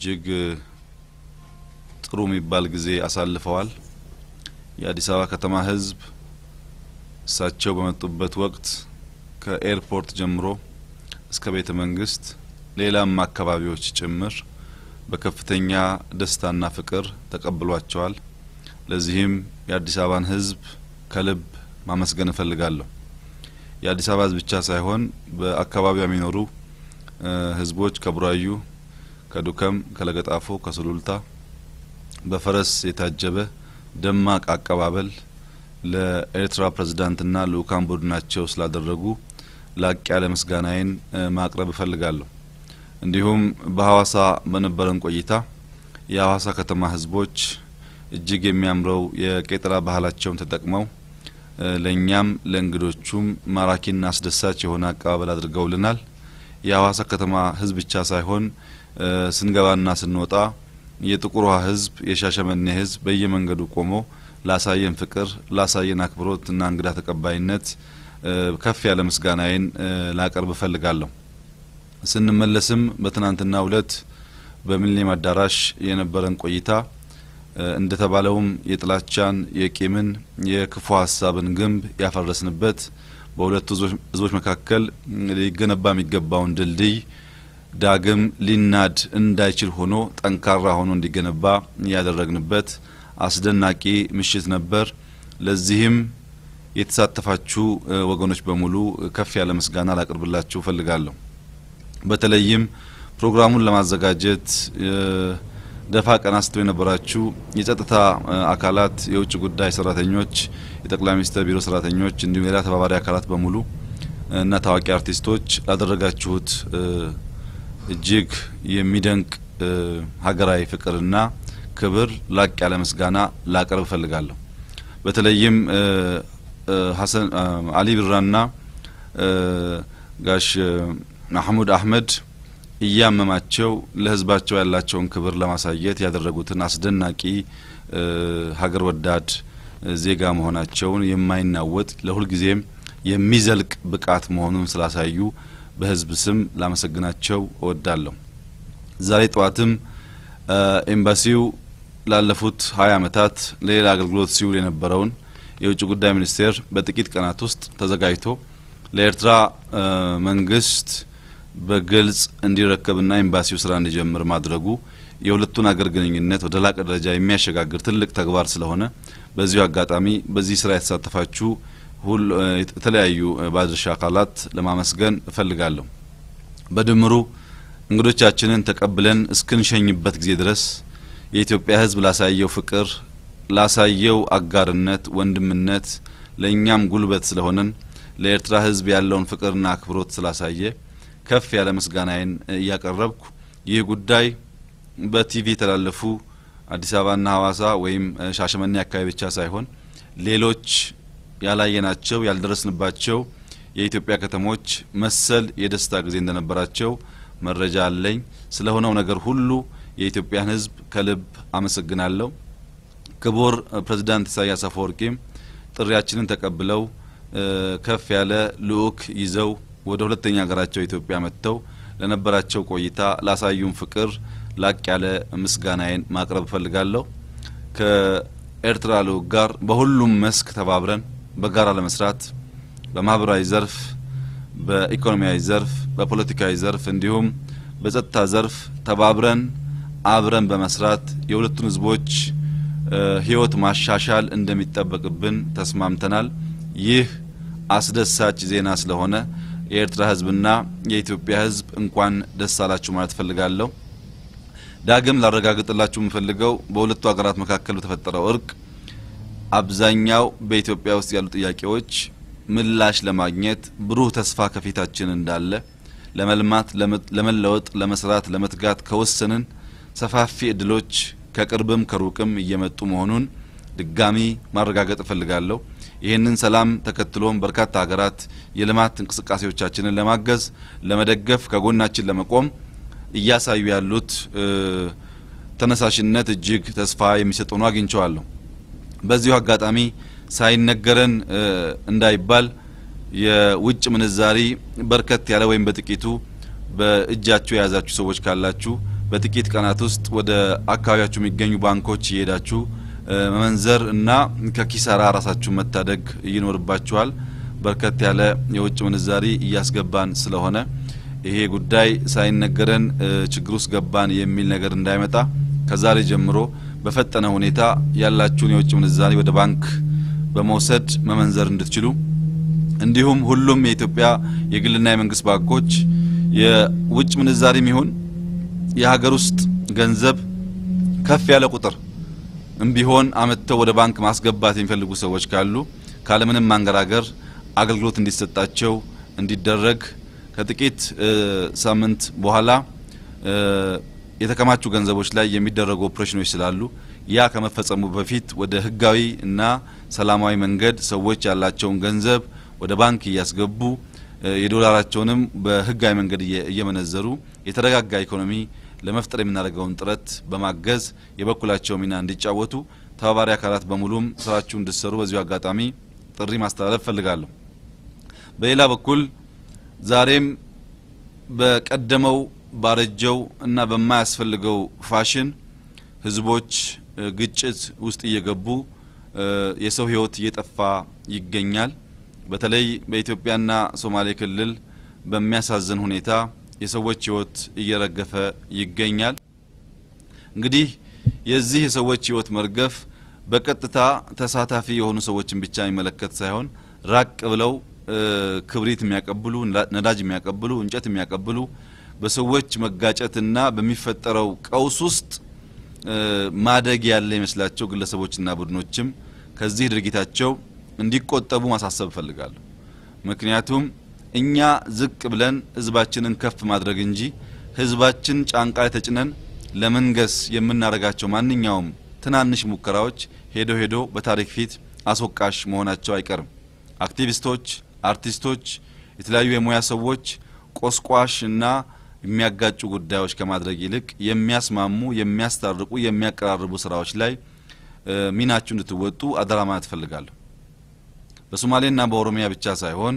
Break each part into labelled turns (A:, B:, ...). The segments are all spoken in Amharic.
A: እጅግ ጥሩ የሚባል ጊዜ አሳልፈዋል። የአዲስ አበባ ከተማ ህዝብ እሳቸው በመጡበት ወቅት ከኤርፖርት ጀምሮ እስከ ቤተ መንግስት ሌላም አካባቢዎች ጭምር በከፍተኛ ደስታና ፍቅር ተቀብሏቸዋል። ለዚህም የአዲስ አበባን ህዝብ ከልብ ማመስገን እፈልጋለሁ። የአዲስ አበባ ህዝብ ብቻ ሳይሆን በአካባቢው የሚኖሩ ህዝቦች ከቡራዩ ከዱከም ከለገጣፎ ከሱሉልታ በፈረስ የታጀበ ደማቅ አቀባበል ለኤርትራ ፕሬዝዳንትና ልኡካን ቡድናቸው ስላደረጉ ላቅ ያለ ምስጋናዬን ማቅረብ እፈልጋለሁ። እንዲሁም በሀዋሳ በነበረን ቆይታ የሀዋሳ ከተማ ህዝቦች እጅግ የሚያምረው የቄጠራ ባህላቸውን ተጠቅመው ለእኛም ለእንግዶቹም ማራኪና አስደሳች የሆነ አቀባበል አድርገውልናል። የሀዋሳ ከተማ ህዝብ ብቻ ሳይሆን ስንገባና ስንወጣ የጥቁር ውሃ ህዝብ የሻሸመኔ ህዝብ በየመንገዱ ቆሞ ላሳየን ፍቅር ላሳየን አክብሮት እና እንግዳ ተቀባይነት ከፍ ያለ ምስጋናዬን ላቀርብ እፈልጋለሁ። ስንመለስም በትናንትናው እለት በሚሊኒየም አዳራሽ የነበረን ቆይታ እንደተባለውም የጥላቻን፣ የቂምን፣ የክፉ ሀሳብን ግንብ ያፈረስንበት በሁለቱ ህዝቦች መካከል ሊገነባ የሚገባውን ድልድይ ዳግም ሊናድ እንዳይችል ሆኖ ጠንካራ ሆኖ እንዲገነባ ያደረግንበት አስደናቂ ምሽት ነበር። ለዚህም የተሳተፋችሁ ወገኖች በሙሉ ከፍ ያለ ምስጋና ላቅርብላችሁ እፈልጋለሁ። በተለይም ፕሮግራሙን ለማዘጋጀት ደፋ ቀና አስተው የነበራችሁ የጸጥታ አካላት፣ የውጭ ጉዳይ ሰራተኞች፣ የጠቅላይ ሚኒስትር ቢሮ ሰራተኞች እንዲሁም ሌላ ተባባሪ አካላት በሙሉ እና ታዋቂ አርቲስቶች ላደረጋችሁት እጅግ የሚደንቅ ሀገራዊ ፍቅርና ክብር ላቅ ያለ ምስጋና ላቀርብ እፈልጋለሁ። በተለይም ሀሰን አሊ ቢራና ጋሽ ማህሙድ አህመድ እያመማቸው ለህዝባቸው ያላቸውን ክብር ለማሳየት ያደረጉትን አስደናቂ ሀገር ወዳድ ዜጋ መሆናቸውን የማይናወጥ ለሁልጊዜም የሚዘልቅ ብቃት መሆኑን ስላሳዩ በህዝብ ስም ላመሰግናቸው እወዳለሁ። ዛሬ ጠዋትም ኤምባሲው ላለፉት ሀያ ዓመታት ለሌላ አገልግሎት ሲውል የነበረውን የውጭ ጉዳይ ሚኒስቴር በጥቂት ቀናት ውስጥ ተዘጋጅቶ ለኤርትራ መንግስት በግልጽ እንዲረከብና ኤምባሲው ስራ እንዲጀምር ማድረጉ የሁለቱን አገር ግንኙነት ወደ ላቀ ደረጃ የሚያሸጋግር ትልቅ ተግባር ስለሆነ በዚሁ አጋጣሚ በዚህ ስራ የተሳተፋችሁ ሁሉ የተለያዩ ባለድርሻ አካላት ለማመስገን እፈልጋለሁ። በድምሩ እንግዶቻችንን ተቀብለን እስክንሸኝበት ጊዜ ድረስ የኢትዮጵያ ሕዝብ ላሳየው ፍቅር፣ ላሳየው አጋርነት፣ ወንድምነት ለእኛም ጉልበት ስለሆነን ለኤርትራ ሕዝብ ያለውን ፍቅርና አክብሮት ስላሳየ ከፍ ያለ ምስጋናዬን እያቀረብኩ ይህ ጉዳይ በቲቪ የተላለፉ አዲስ አበባና ሀዋሳ ወይም ሻሸመኔ አካባቢ ብቻ ሳይሆን ሌሎች ያላየናቸው ያልደረስንባቸው የኢትዮጵያ ከተሞች መሰል የደስታ ጊዜ እንደነበራቸው መረጃ አለኝ። ስለሆነው ነገር ሁሉ የኢትዮጵያን ሕዝብ ከልብ አመሰግናለሁ። ክቡር ፕሬዚዳንት ኢሳያስ አፈወርቂም ጥሪያችንን ተቀብለው ከፍ ያለ ልዑክ ይዘው ወደ ሁለተኛ ሀገራቸው ኢትዮጵያ መጥተው ለነበራቸው ቆይታ ላሳዩን ፍቅር ላቅ ያለ ምስጋናዬን ማቅረብ እፈልጋለሁ። ከኤርትራ ልዑክ ጋር በሁሉም መስክ ተባብረን በጋራ ለመስራት በማህበራዊ ዘርፍ፣ በኢኮኖሚያዊ ዘርፍ፣ በፖለቲካዊ ዘርፍ እንዲሁም በጸጥታ ዘርፍ ተባብረን አብረን በመስራት የሁለቱን ህዝቦች ህይወት ማሻሻል እንደሚጠበቅብን ተስማምተናል። ይህ አስደሳች ዜና ስለሆነ የኤርትራ ህዝብና የኢትዮጵያ ህዝብ እንኳን ደስ አላችሁ ማለት ፈልጋለሁ። ዳግም ላረጋግጥላችሁ የምፈልገው በሁለቱ ሀገራት መካከል በተፈጠረው እርቅ አብዛኛው በኢትዮጵያ ውስጥ ያሉ ጥያቄዎች ምላሽ ለማግኘት ብሩህ ተስፋ ከፊታችን እንዳለ ለመልማት፣ ለመለወጥ፣ ለመስራት፣ ለመትጋት ከወሰንን ሰፋፊ እድሎች ከቅርብም ከሩቅም እየመጡ መሆኑን ድጋሚ ማረጋገጥ እፈልጋለሁ። ይህንን ሰላም ተከትሎም በርካታ ሀገራት የልማት እንቅስቃሴዎቻችንን ለማገዝ፣ ለመደገፍ፣ ከጎናችን ለመቆም እያሳዩ ያሉት ተነሳሽነት እጅግ ተስፋ የሚሰጥ ሆኖ አግኝቸዋለሁ። በዚሁ አጋጣሚ ሳይነገረን እንዳይባል የውጭ ምንዛሪ በርከት ያለ ወይም በጥቂቱ በእጃችሁ የያዛችሁ ሰዎች ካላችሁ በጥቂት ቀናት ውስጥ ወደ አካባቢያችሁ የሚገኙ ባንኮች እየሄዳችሁ መመንዘር እና ከኪሳራ ራሳችሁ መታደግ ይኖርባችኋል። በርከት ያለ የውጭ ምንዛሪ እያስገባን ስለሆነ ይሄ ጉዳይ ሳይነገረን ችግር ውስጥ ገባን የሚል ነገር እንዳይመጣ ከዛሬ ጀምሮ በፈጠነ ሁኔታ ያላችሁን የውጭ ምንዛሬ ወደ ባንክ በመውሰድ መመንዘር እንድትችሉ እንዲሁም ሁሉም የኢትዮጵያ የግልና የመንግስት ባንኮች የውጭ ምንዛሪም ይሁን የሀገር ውስጥ ገንዘብ ከፍ ያለ ቁጥር እምቢሆን አመጥተው ወደ ባንክ ማስገባት የሚፈልጉ ሰዎች ካሉ ካለምንም ማንገራገር አገልግሎት እንዲሰጣቸው እንዲደረግ ከጥቂት ሳምንት በኋላ የተከማቹ ገንዘቦች ላይ የሚደረጉ ኦፕሬሽኖች ስላሉ ያ ከመፈጸሙ በፊት ወደ ህጋዊ እና ሰላማዊ መንገድ ሰዎች ያላቸውን ገንዘብ ወደ ባንክ እያስገቡ የዶላራቸውንም በህጋዊ መንገድ እየመነዘሩ የተረጋጋ ኢኮኖሚ ለመፍጠር የምናደርገውን ጥረት በማገዝ የበኩላቸው ሚና እንዲጫወቱ ተባባሪ አካላት በሙሉም ስራችሁ እንድሰሩ በዚሁ አጋጣሚ ጥሪ ማስተላለፍ ፈልጋለሁ። በሌላ በኩል ዛሬም በቀደመው ባረጀው እና በማያስፈልገው ፋሽን ህዝቦች ግጭት ውስጥ እየገቡ የሰው ህይወት እየጠፋ ይገኛል። በተለይ በኢትዮጵያና ሶማሌ ክልል በሚያሳዝን ሁኔታ የሰዎች ህይወት እየረገፈ ይገኛል። እንግዲህ የዚህ የሰዎች ህይወት መርገፍ በቀጥታ ተሳታፊ የሆኑ ሰዎችን ብቻ የሚመለከት ሳይሆን ራቅ ብለው ክብሪት የሚያቀብሉ፣ ነዳጅ የሚያቀብሉ፣ እንጨት የሚያቀብሉ በሰዎች መጋጨትና በሚፈጠረው ቀውስ ውስጥ ማደግ ያለ ይመስላቸው ግለሰቦችና ቡድኖችም ከዚህ ድርጊታቸው እንዲቆጠቡ ማሳሰብ እፈልጋለሁ። ምክንያቱም እኛ ዝቅ ብለን ህዝባችንን ከፍ ማድረግ እንጂ ህዝባችን ጫንቃ ላይ ተጭነን ለመንገስ የምናደርጋቸው ማንኛውም ትናንሽ ሙከራዎች ሄዶ ሄዶ በታሪክ ፊት አስወቃሽ መሆናቸው አይቀርም። አክቲቪስቶች፣ አርቲስቶች፣ የተለያዩ የሙያ ሰዎች ቆስቋሽ እና የሚያጋጩ ጉዳዮች ከማድረግ ይልቅ የሚያስማሙ፣ የሚያስታርቁ፣ የሚያቀራርቡ ስራዎች ላይ ሚናችሁ እንድትወጡ አደራ ማለት እፈልጋለሁ። በሶማሌና በኦሮሚያ ብቻ ሳይሆን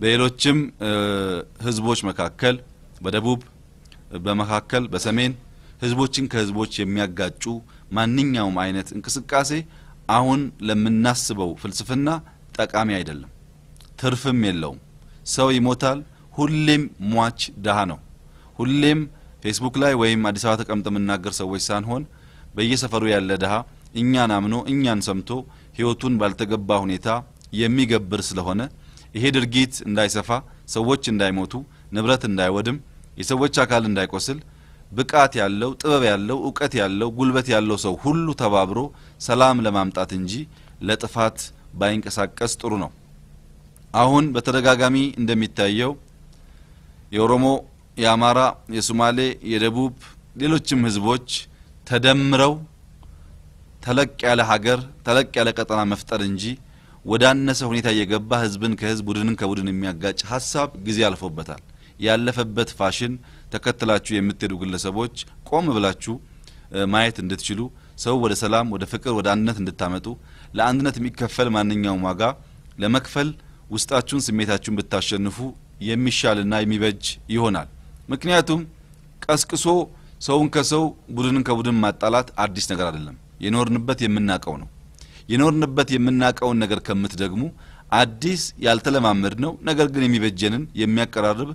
A: በሌሎችም ህዝቦች መካከል በደቡብ በመካከል በሰሜን ህዝቦችን ከህዝቦች የሚያጋጩ ማንኛውም አይነት እንቅስቃሴ አሁን ለምናስበው ፍልስፍና ጠቃሚ አይደለም፣ ትርፍም የለውም። ሰው ይሞታል። ሁሌም ሟች ድሃ ነው። ሁሌም ፌስቡክ ላይ ወይም አዲስ አበባ ተቀምጠ የምናገር ሰዎች ሳንሆን በየሰፈሩ ያለ ድሀ እኛን አምኖ እኛን ሰምቶ ህይወቱን ባልተገባ ሁኔታ የሚገብር ስለሆነ ይሄ ድርጊት እንዳይሰፋ፣ ሰዎች እንዳይሞቱ፣ ንብረት እንዳይወድም፣ የሰዎች አካል እንዳይቆስል ብቃት ያለው ጥበብ ያለው እውቀት ያለው ጉልበት ያለው ሰው ሁሉ ተባብሮ ሰላም ለማምጣት እንጂ ለጥፋት ባይንቀሳቀስ ጥሩ ነው። አሁን በተደጋጋሚ እንደሚታየው የኦሮሞ የአማራ፣ የሶማሌ፣ የደቡብ ሌሎችም ህዝቦች ተደምረው ተለቅ ያለ ሀገር ተለቅ ያለ ቀጠና መፍጠር እንጂ ወዳነሰ ሁኔታ እየገባ ህዝብን ከህዝብ ቡድንን ከቡድን የሚያጋጭ ሀሳብ ጊዜ አልፎበታል። ያለፈበት ፋሽን ተከትላችሁ የምትሄዱ ግለሰቦች ቆም ብላችሁ ማየት እንድትችሉ፣ ሰው ወደ ሰላም፣ ወደ ፍቅር፣ ወደ አንድነት እንድታመጡ ለአንድነት የሚከፈል ማንኛውም ዋጋ ለመክፈል ውስጣችሁን ስሜታችሁን ብታሸንፉ የሚሻልና የሚበጅ ይሆናል። ምክንያቱም ቀስቅሶ ሰውን ከሰው ቡድንን ከቡድን ማጣላት አዲስ ነገር አይደለም። የኖርንበት የምናቀው ነው። የኖርንበት የምናቀውን ነገር ከምትደግሙ አዲስ ያልተለማመድ ነው ነገር ግን የሚበጀንን የሚያቀራርብ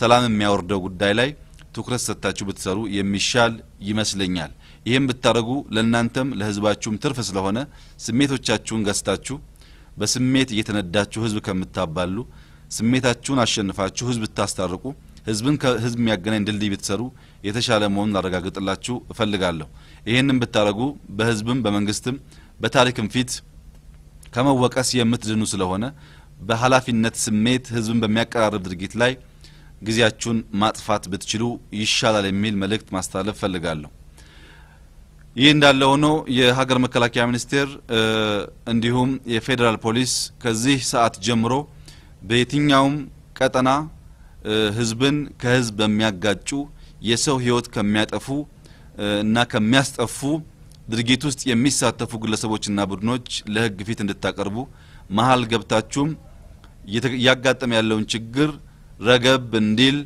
A: ሰላም የሚያወርደው ጉዳይ ላይ ትኩረት ሰጥታችሁ ብትሰሩ የሚሻል ይመስለኛል። ይህም ብታደርጉ ለእናንተም ለህዝባችሁም ትርፍ ስለሆነ ስሜቶቻችሁን ገዝታችሁ በስሜት እየተነዳችሁ ህዝብ ከምታባሉ ስሜታችሁን አሸንፋችሁ ህዝብ ብታስታርቁ ህዝብን ከህዝብ የሚያገናኝ ድልድይ ብትሰሩ የተሻለ መሆኑን ላረጋግጥላችሁ እፈልጋለሁ። ይህንን ብታደረጉ በህዝብም በመንግስትም በታሪክም ፊት ከመወቀስ የምትድኑ ስለሆነ በኃላፊነት ስሜት ህዝብን በሚያቀራርብ ድርጊት ላይ ጊዜያችሁን ማጥፋት ብትችሉ ይሻላል የሚል መልእክት ማስተላለፍ ፈልጋለሁ። ይህ እንዳለ ሆኖ የሀገር መከላከያ ሚኒስቴር እንዲሁም የፌዴራል ፖሊስ ከዚህ ሰዓት ጀምሮ በየትኛውም ቀጠና ህዝብን ከህዝብ በሚያጋጩ የሰው ህይወት ከሚያጠፉ እና ከሚያስጠፉ ድርጊት ውስጥ የሚሳተፉ ግለሰቦችና ቡድኖች ለህግ ፊት እንድታቀርቡ መሀል ገብታችሁም እያጋጠመ ያለውን ችግር ረገብ እንዲል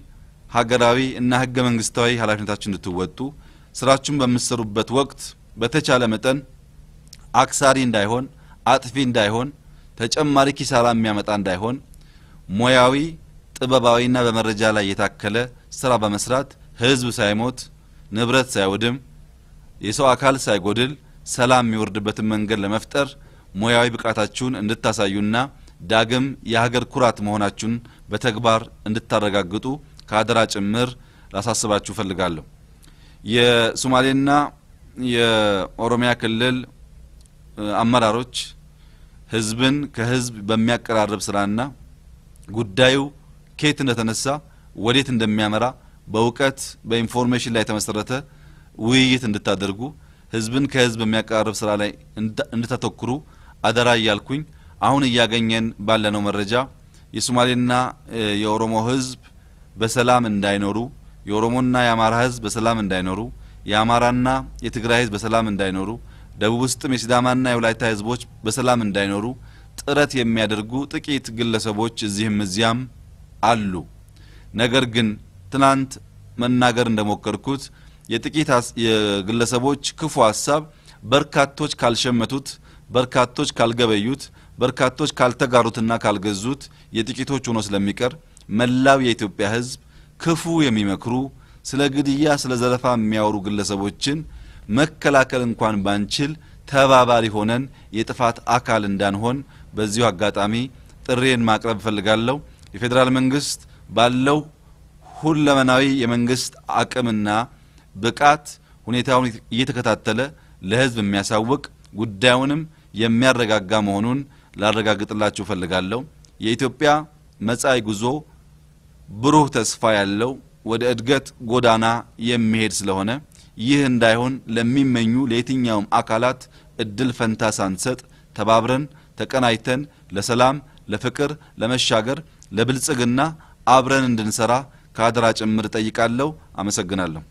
A: ሀገራዊ እና ህገ መንግስታዊ ኃላፊነታችሁ እንድትወጡ ስራችሁን በምትሰሩበት ወቅት በተቻለ መጠን አክሳሪ እንዳይሆን፣ አጥፊ እንዳይሆን፣ ተጨማሪ ኪሳራ የሚያመጣ እንዳይሆን ሙያዊ ጥበባዊና በመረጃ ላይ የታከለ ስራ በመስራት ህዝብ ሳይሞት ንብረት ሳይወድም የሰው አካል ሳይጎድል ሰላም የሚወርድበትን መንገድ ለመፍጠር ሙያዊ ብቃታችሁን እንድታሳዩና ዳግም የሀገር ኩራት መሆናችሁን በተግባር እንድታረጋግጡ ከአደራ ጭምር ላሳስባችሁ እፈልጋለሁ። የሶማሌና የኦሮሚያ ክልል አመራሮች ህዝብን ከህዝብ በሚያቀራርብ ስራና ጉዳዩ ከየት እንደተነሳ ወዴት እንደሚያመራ በእውቀት በኢንፎርሜሽን ላይ የተመሰረተ ውይይት እንድታደርጉ ህዝብን ከህዝብ የሚያቀራርብ ስራ ላይ እንድታተኩሩ አደራ እያልኩኝ አሁን እያገኘን ባለነው መረጃ የሶማሌና የኦሮሞ ህዝብ በሰላም እንዳይኖሩ፣ የኦሮሞና የአማራ ህዝብ በሰላም እንዳይኖሩ፣ የአማራና የትግራይ ህዝብ በሰላም እንዳይኖሩ፣ ደቡብ ውስጥም የሲዳማና የውላይታ ህዝቦች በሰላም እንዳይኖሩ ጥረት የሚያደርጉ ጥቂት ግለሰቦች እዚህም እዚያም አሉ። ነገር ግን ትናንት መናገር እንደሞከርኩት የጥቂት የግለሰቦች ክፉ ሀሳብ በርካቶች ካልሸመቱት፣ በርካቶች ካልገበዩት፣ በርካቶች ካልተጋሩትና ካልገዙት የጥቂቶች ሆኖ ስለሚቀር መላው የኢትዮጵያ ሕዝብ ክፉ የሚመክሩ ስለ ግድያ፣ ስለ ዘረፋ የሚያወሩ ግለሰቦችን መከላከል እንኳን ባንችል ተባባሪ ሆነን የጥፋት አካል እንዳንሆን በዚሁ አጋጣሚ ጥሬን ማቅረብ እፈልጋለሁ። የፌዴራል መንግስት ባለው ሁለመናዊ የመንግስት አቅምና ብቃት ሁኔታውን እየተከታተለ ለህዝብ የሚያሳውቅ ጉዳዩንም የሚያረጋጋ መሆኑን ላረጋግጥላችሁ ፈልጋለሁ። የኢትዮጵያ መጻኢ ጉዞ ብሩህ ተስፋ ያለው ወደ እድገት ጎዳና የሚሄድ ስለሆነ ይህ እንዳይሆን ለሚመኙ ለየትኛውም አካላት እድል ፈንታ ሳንሰጥ ተባብረን ተቀናጅተን ለሰላም፣ ለፍቅር፣ ለመሻገር ለብልጽግና አብረን እንድንሰራ ከአደራ ጭምር እጠይቃለሁ። አመሰግናለሁ።